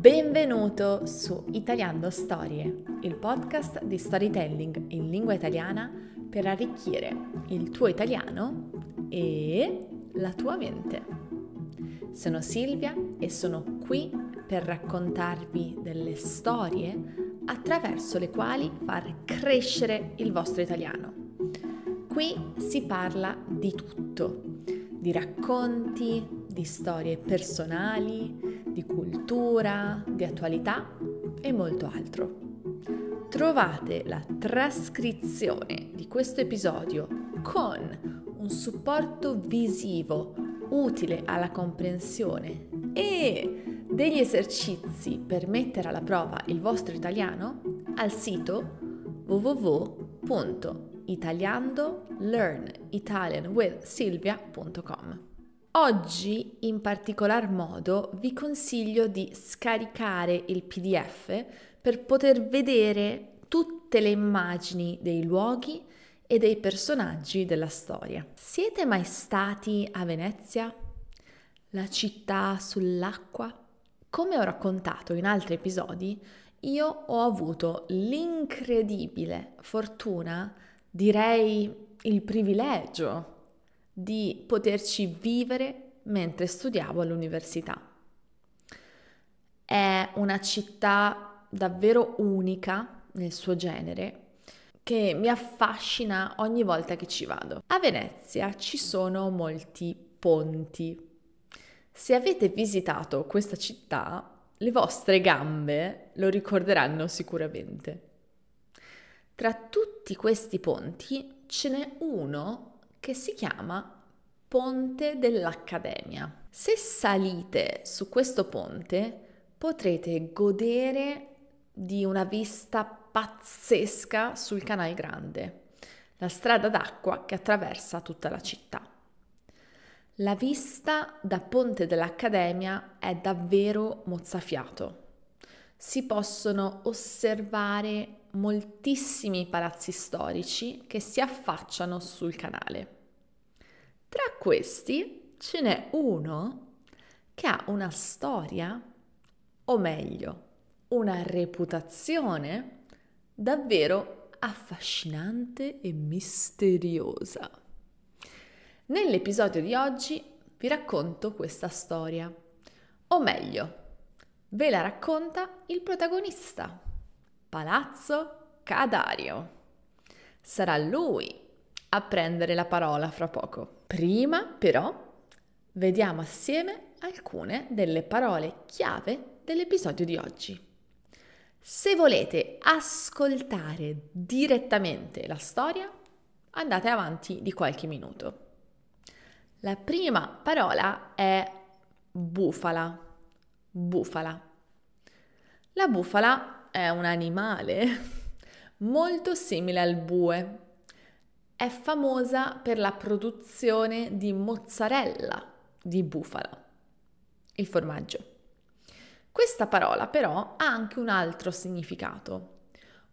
Benvenuto su Italiando Storie, il podcast di storytelling in lingua italiana per arricchire il tuo italiano e la tua mente. Sono Silvia e sono qui per raccontarvi delle storie attraverso le quali far crescere il vostro italiano. Qui si parla di tutto, di racconti, di storie personali, di cultura, di attualità e molto altro. Trovate la trascrizione di questo episodio con un supporto visivo utile alla comprensione e degli esercizi per mettere alla prova il vostro italiano al sito www.italiandolearnitalianwithsilvia.com. Oggi in particolar modo vi consiglio di scaricare il PDF per poter vedere tutte le immagini dei luoghi e dei personaggi della storia. Siete mai stati a Venezia? La città sull'acqua? Come ho raccontato in altri episodi, io ho avuto l'incredibile fortuna, direi il privilegio di poterci vivere mentre studiavo all'università. È una città davvero unica nel suo genere che mi affascina ogni volta che ci vado. A Venezia ci sono molti ponti. Se avete visitato questa città, le vostre gambe lo ricorderanno sicuramente. Tra tutti questi ponti ce n'è uno che si chiama Ponte dell'Accademia. Se salite su questo ponte potrete godere di una vista pazzesca sul Canal Grande, la strada d'acqua che attraversa tutta la città. La vista da Ponte dell'Accademia è davvero mozzafiato. Si possono osservare moltissimi palazzi storici che si affacciano sul canale. Tra questi ce n'è uno che ha una storia, o meglio, una reputazione davvero affascinante e misteriosa. Nell'episodio di oggi vi racconto questa storia, o meglio, ve la racconta il protagonista, Palazzo Cadario. Sarà lui a prendere la parola fra poco. Prima però vediamo assieme alcune delle parole chiave dell'episodio di oggi. Se volete ascoltare direttamente la storia, andate avanti di qualche minuto. La prima parola è bufala. Bufala. La bufala è un animale molto simile al bue, è famosa per la produzione di mozzarella di bufala, il formaggio. Questa parola però ha anche un altro significato.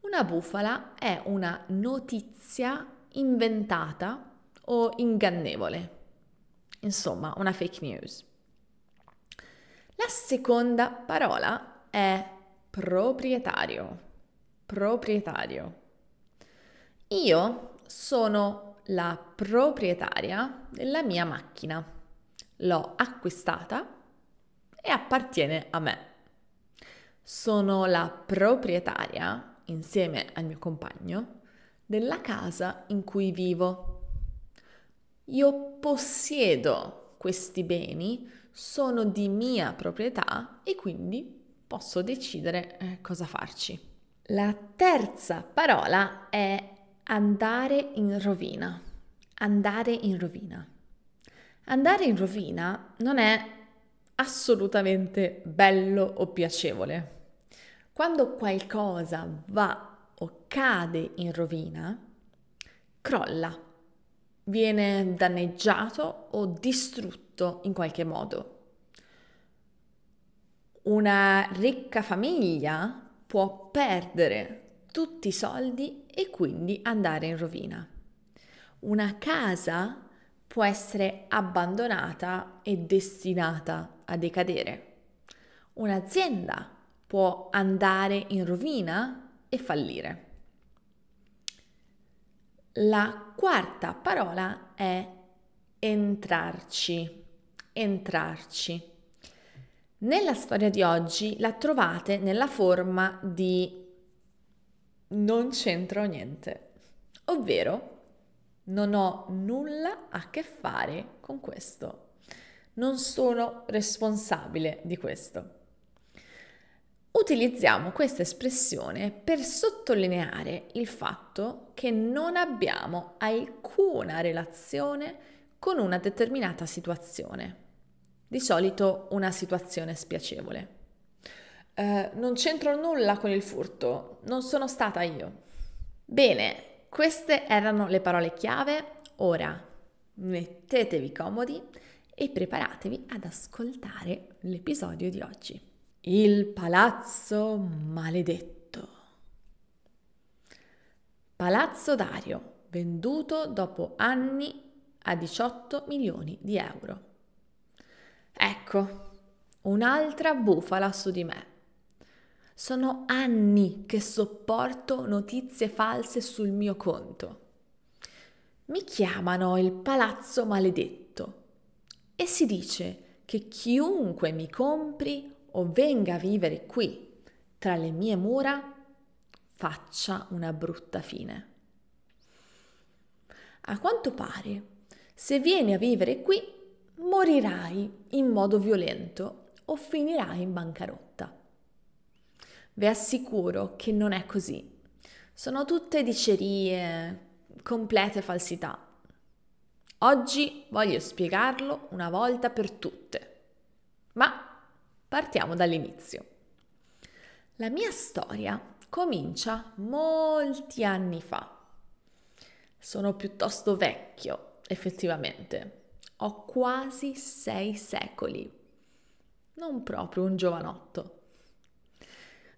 Una bufala è una notizia inventata o ingannevole, insomma una fake news. La seconda parola è proprietario, proprietario. Io sono la proprietaria della mia macchina. L'ho acquistata e appartiene a me. Sono la proprietaria, insieme al mio compagno, della casa in cui vivo. Io possiedo questi beni, sono di mia proprietà e quindi posso decidere eh, cosa farci. La terza parola è andare in rovina. Andare in rovina. Andare in rovina non è assolutamente bello o piacevole. Quando qualcosa va o cade in rovina, crolla, viene danneggiato o distrutto in qualche modo. Una ricca famiglia può perdere tutti i soldi e quindi andare in rovina. Una casa può essere abbandonata e destinata a decadere. Un'azienda può andare in rovina e fallire. La quarta parola è entrarci, entrarci. Nella storia di oggi la trovate nella forma di non c'entro niente, ovvero non ho nulla a che fare con questo, non sono responsabile di questo. Utilizziamo questa espressione per sottolineare il fatto che non abbiamo alcuna relazione con una determinata situazione, di solito una situazione spiacevole. Eh, non c'entro nulla con il furto, non sono stata io. Bene, queste erano le parole chiave, ora mettetevi comodi e preparatevi ad ascoltare l'episodio di oggi. Il palazzo maledetto. Palazzo Dario, venduto dopo anni a 18 milioni di euro. Ecco, un'altra bufala su di me. Sono anni che sopporto notizie false sul mio conto. Mi chiamano il palazzo maledetto e si dice che chiunque mi compri o venga a vivere qui, tra le mie mura, faccia una brutta fine. A quanto pare, se vieni a vivere qui, morirai in modo violento o finirai in bancarotta. Vi assicuro che non è così. Sono tutte dicerie, complete falsità. Oggi voglio spiegarlo una volta per tutte. Ma partiamo dall'inizio. La mia storia comincia molti anni fa. Sono piuttosto vecchio, effettivamente. Ho quasi sei secoli. Non proprio un giovanotto.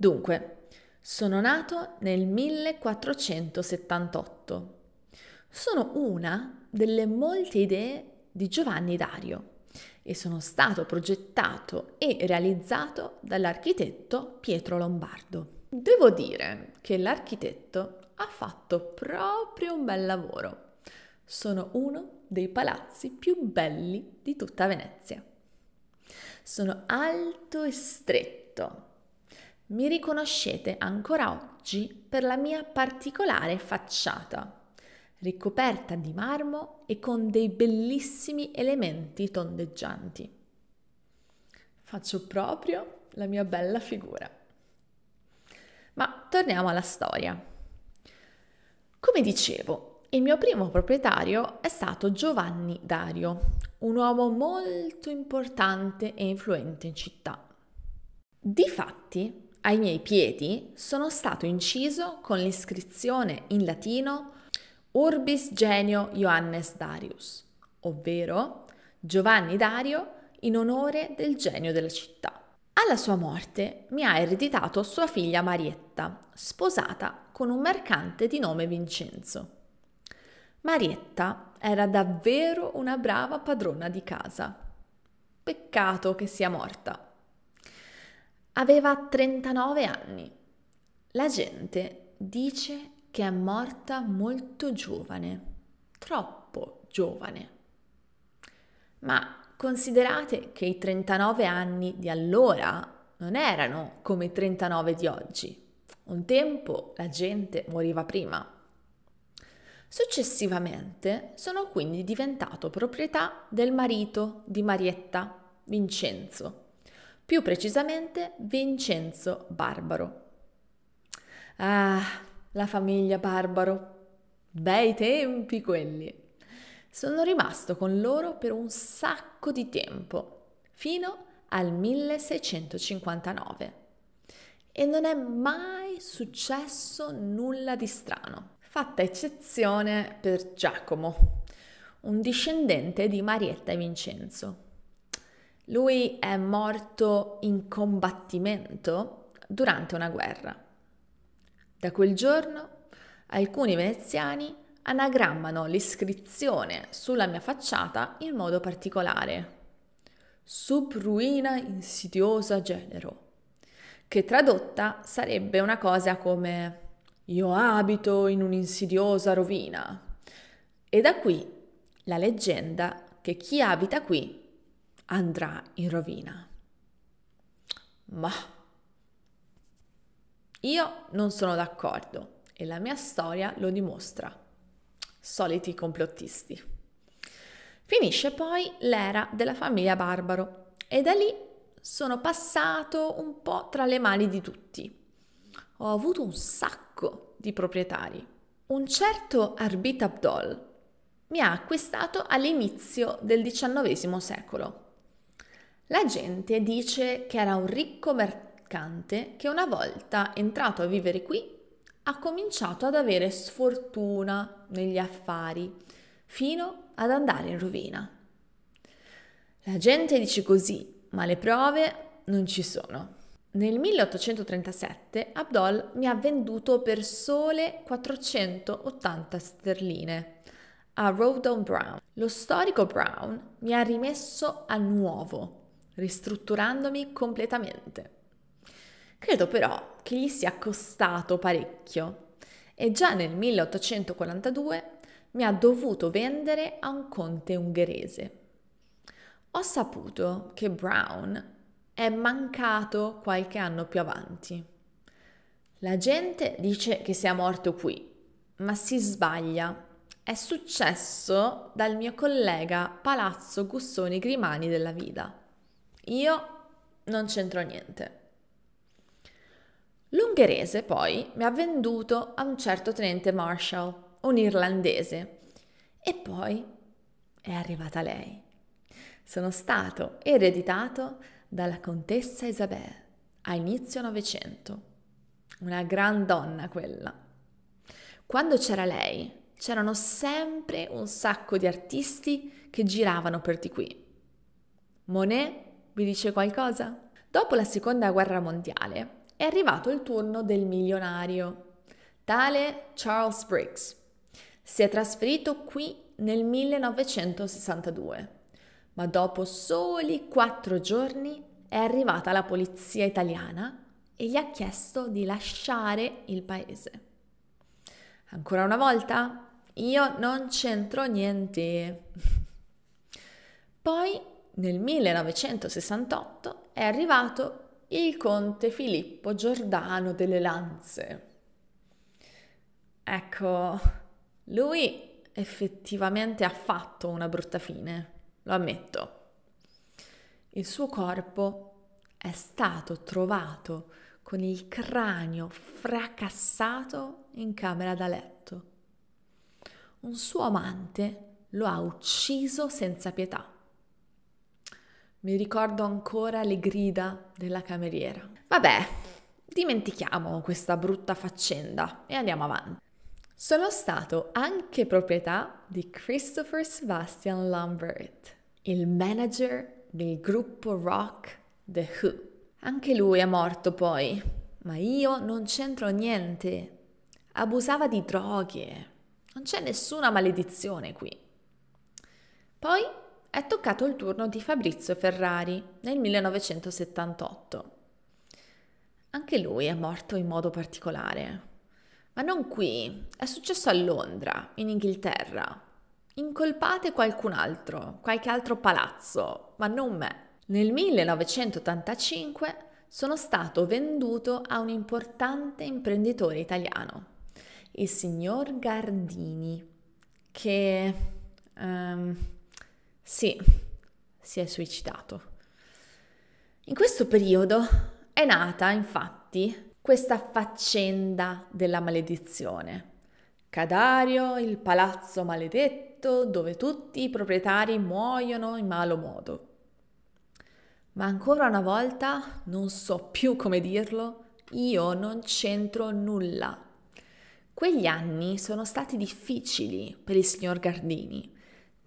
Dunque, sono nato nel 1478. Sono una delle molte idee di Giovanni Dario e sono stato progettato e realizzato dall'architetto Pietro Lombardo. Devo dire che l'architetto ha fatto proprio un bel lavoro. Sono uno dei palazzi più belli di tutta Venezia. Sono alto e stretto, mi riconoscete ancora oggi per la mia particolare facciata, ricoperta di marmo e con dei bellissimi elementi tondeggianti. Faccio proprio la mia bella figura. Ma torniamo alla storia. Come dicevo, il mio primo proprietario è stato Giovanni Dario, un uomo molto importante e influente in città. Difatti, ai miei piedi sono stato inciso con l'iscrizione in latino Urbis Genio Johannes Darius, ovvero Giovanni Dario in onore del genio della città. Alla sua morte mi ha ereditato sua figlia Marietta, sposata con un mercante di nome Vincenzo. Marietta era davvero una brava padrona di casa. Peccato che sia morta. Aveva 39 anni. La gente dice che è morta molto giovane, troppo giovane. Ma considerate che i 39 anni di allora non erano come i 39 di oggi. Un tempo la gente moriva prima. Successivamente sono quindi diventato proprietà del marito di Marietta, Vincenzo, più precisamente Vincenzo Barbaro. Ah, la famiglia Barbaro. Bei tempi quelli. Sono rimasto con loro per un sacco di tempo, fino al 1659. E non è mai successo nulla di strano, fatta eccezione per Giacomo, un discendente di Marietta e Vincenzo, lui è morto in combattimento durante una guerra. Da quel giorno alcuni veneziani anagrammano l'iscrizione sulla mia facciata in modo particolare. Sub ruina insidiosa genero, che tradotta sarebbe una cosa come io abito in un'insidiosa rovina. E da qui la leggenda che chi abita qui andrà in rovina. Ma io non sono d'accordo e la mia storia lo dimostra. Soliti complottisti. Finisce poi l'era della famiglia Barbaro e da lì sono passato un po' tra le mani di tutti. Ho avuto un sacco di proprietari. Un certo Arbit Abdol mi ha acquistato all'inizio del XIX secolo la gente dice che era un ricco mercante che una volta entrato a vivere qui ha cominciato ad avere sfortuna negli affari fino ad andare in rovina. La gente dice così, ma le prove non ci sono. Nel 1837 Abdol mi ha venduto per sole 480 sterline a Rowdown Brown. Lo storico Brown mi ha rimesso a nuovo ristrutturandomi completamente. Credo però che gli sia costato parecchio e già nel 1842 mi ha dovuto vendere a un conte ungherese. Ho saputo che Brown è mancato qualche anno più avanti. La gente dice che sia morto qui, ma si sbaglia. È successo dal mio collega Palazzo Gussoni Grimani della Vida. Io non c'entro niente. L'ungherese poi mi ha venduto a un certo tenente Marshall, un irlandese, e poi è arrivata lei. Sono stato ereditato dalla contessa Isabel a inizio Novecento. Una gran donna quella. Quando c'era lei, c'erano sempre un sacco di artisti che giravano per di qui. Monet vi dice qualcosa? Dopo la seconda guerra mondiale è arrivato il turno del milionario, tale Charles Briggs. Si è trasferito qui nel 1962, ma dopo soli quattro giorni è arrivata la polizia italiana e gli ha chiesto di lasciare il paese. Ancora una volta, io non c'entro niente. Poi nel 1968 è arrivato il conte Filippo Giordano delle Lanze. Ecco, lui effettivamente ha fatto una brutta fine, lo ammetto. Il suo corpo è stato trovato con il cranio fracassato in camera da letto. Un suo amante lo ha ucciso senza pietà mi ricordo ancora le grida della cameriera. Vabbè, dimentichiamo questa brutta faccenda e andiamo avanti. Sono stato anche proprietà di Christopher Sebastian Lambert, il manager del gruppo rock The Who. Anche lui è morto poi, ma io non c'entro niente. Abusava di droghe. Non c'è nessuna maledizione qui. Poi è toccato il turno di Fabrizio Ferrari nel 1978. Anche lui è morto in modo particolare, ma non qui, è successo a Londra, in Inghilterra. Incolpate qualcun altro, qualche altro palazzo, ma non me. Nel 1985 sono stato venduto a un importante imprenditore italiano, il signor Gardini, che... Um, sì, si è suicidato. In questo periodo è nata infatti questa faccenda della maledizione. Cadario, il palazzo maledetto dove tutti i proprietari muoiono in malo modo. Ma ancora una volta, non so più come dirlo, io non c'entro nulla. Quegli anni sono stati difficili per il signor Gardini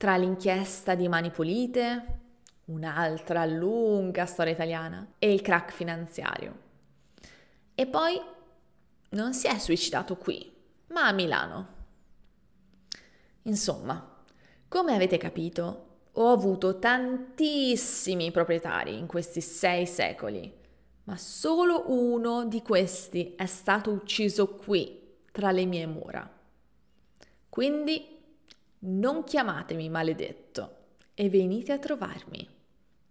tra l'inchiesta di Mani Pulite, un'altra lunga storia italiana, e il crack finanziario. E poi non si è suicidato qui, ma a Milano. Insomma, come avete capito, ho avuto tantissimi proprietari in questi sei secoli, ma solo uno di questi è stato ucciso qui, tra le mie mura. Quindi non chiamatemi maledetto e venite a trovarmi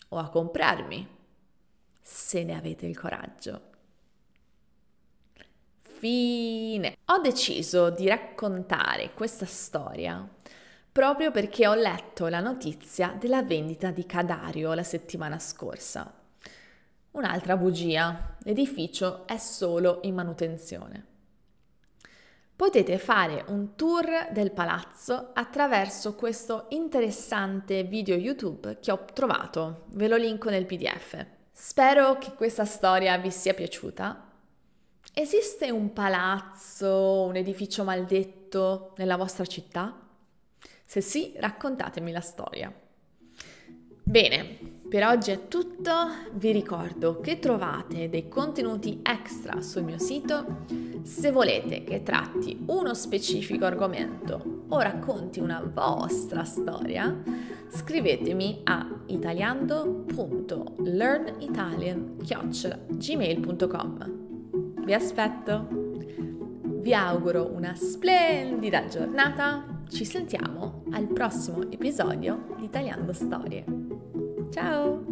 o a comprarmi, se ne avete il coraggio. Fine. Ho deciso di raccontare questa storia proprio perché ho letto la notizia della vendita di Cadario la settimana scorsa. Un'altra bugia, l'edificio è solo in manutenzione potete fare un tour del palazzo attraverso questo interessante video YouTube che ho trovato. Ve lo linko nel PDF. Spero che questa storia vi sia piaciuta. Esiste un palazzo, un edificio maldetto nella vostra città? Se sì, raccontatemi la storia. Bene, per oggi è tutto, vi ricordo che trovate dei contenuti extra sul mio sito. Se volete che tratti uno specifico argomento o racconti una vostra storia, scrivetemi a italiando.learnitalian.gmail.com Vi aspetto! Vi auguro una splendida giornata, ci sentiamo al prossimo episodio di Italiando Storie. 加油！